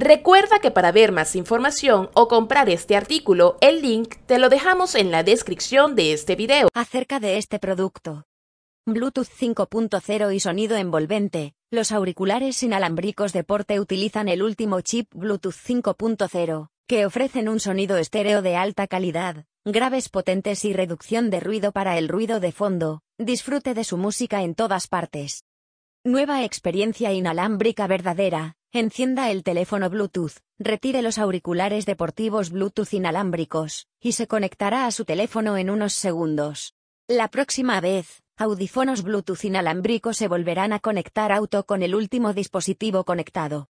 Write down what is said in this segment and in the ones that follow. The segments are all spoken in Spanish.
Recuerda que para ver más información o comprar este artículo, el link te lo dejamos en la descripción de este video. Acerca de este producto. Bluetooth 5.0 y sonido envolvente. Los auriculares inalámbricos de porte utilizan el último chip Bluetooth 5.0, que ofrecen un sonido estéreo de alta calidad, graves potentes y reducción de ruido para el ruido de fondo. Disfrute de su música en todas partes. Nueva experiencia inalámbrica verdadera, Encienda el teléfono Bluetooth, retire los auriculares deportivos Bluetooth inalámbricos, y se conectará a su teléfono en unos segundos. La próxima vez, audífonos Bluetooth inalámbricos se volverán a conectar auto con el último dispositivo conectado.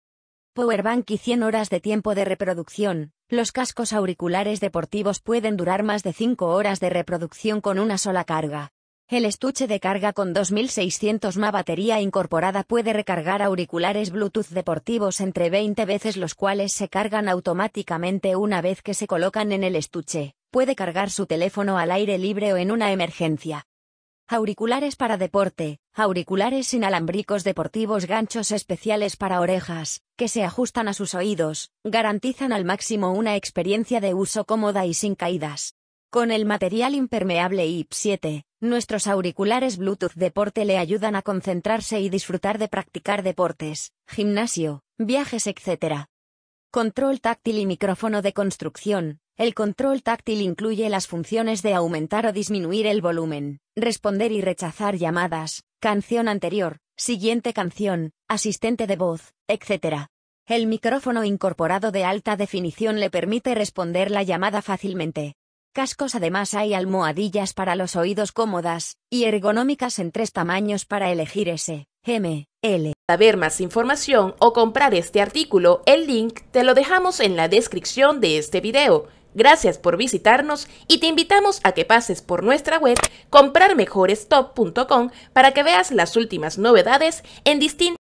Powerbank y 100 horas de tiempo de reproducción. Los cascos auriculares deportivos pueden durar más de 5 horas de reproducción con una sola carga. El estuche de carga con 2600 mAh batería incorporada puede recargar auriculares Bluetooth deportivos entre 20 veces los cuales se cargan automáticamente una vez que se colocan en el estuche. Puede cargar su teléfono al aire libre o en una emergencia. Auriculares para deporte, auriculares inalámbricos deportivos ganchos especiales para orejas, que se ajustan a sus oídos, garantizan al máximo una experiencia de uso cómoda y sin caídas. Con el material impermeable IP7, nuestros auriculares Bluetooth Deporte le ayudan a concentrarse y disfrutar de practicar deportes, gimnasio, viajes, etc. Control táctil y micrófono de construcción. El control táctil incluye las funciones de aumentar o disminuir el volumen, responder y rechazar llamadas, canción anterior, siguiente canción, asistente de voz, etc. El micrófono incorporado de alta definición le permite responder la llamada fácilmente, Cascos además hay almohadillas para los oídos cómodas, y ergonómicas en tres tamaños para elegir S, M, L. Para ver más información o comprar este artículo, el link te lo dejamos en la descripción de este video. Gracias por visitarnos y te invitamos a que pases por nuestra web comprarmejorestop.com para que veas las últimas novedades en distintos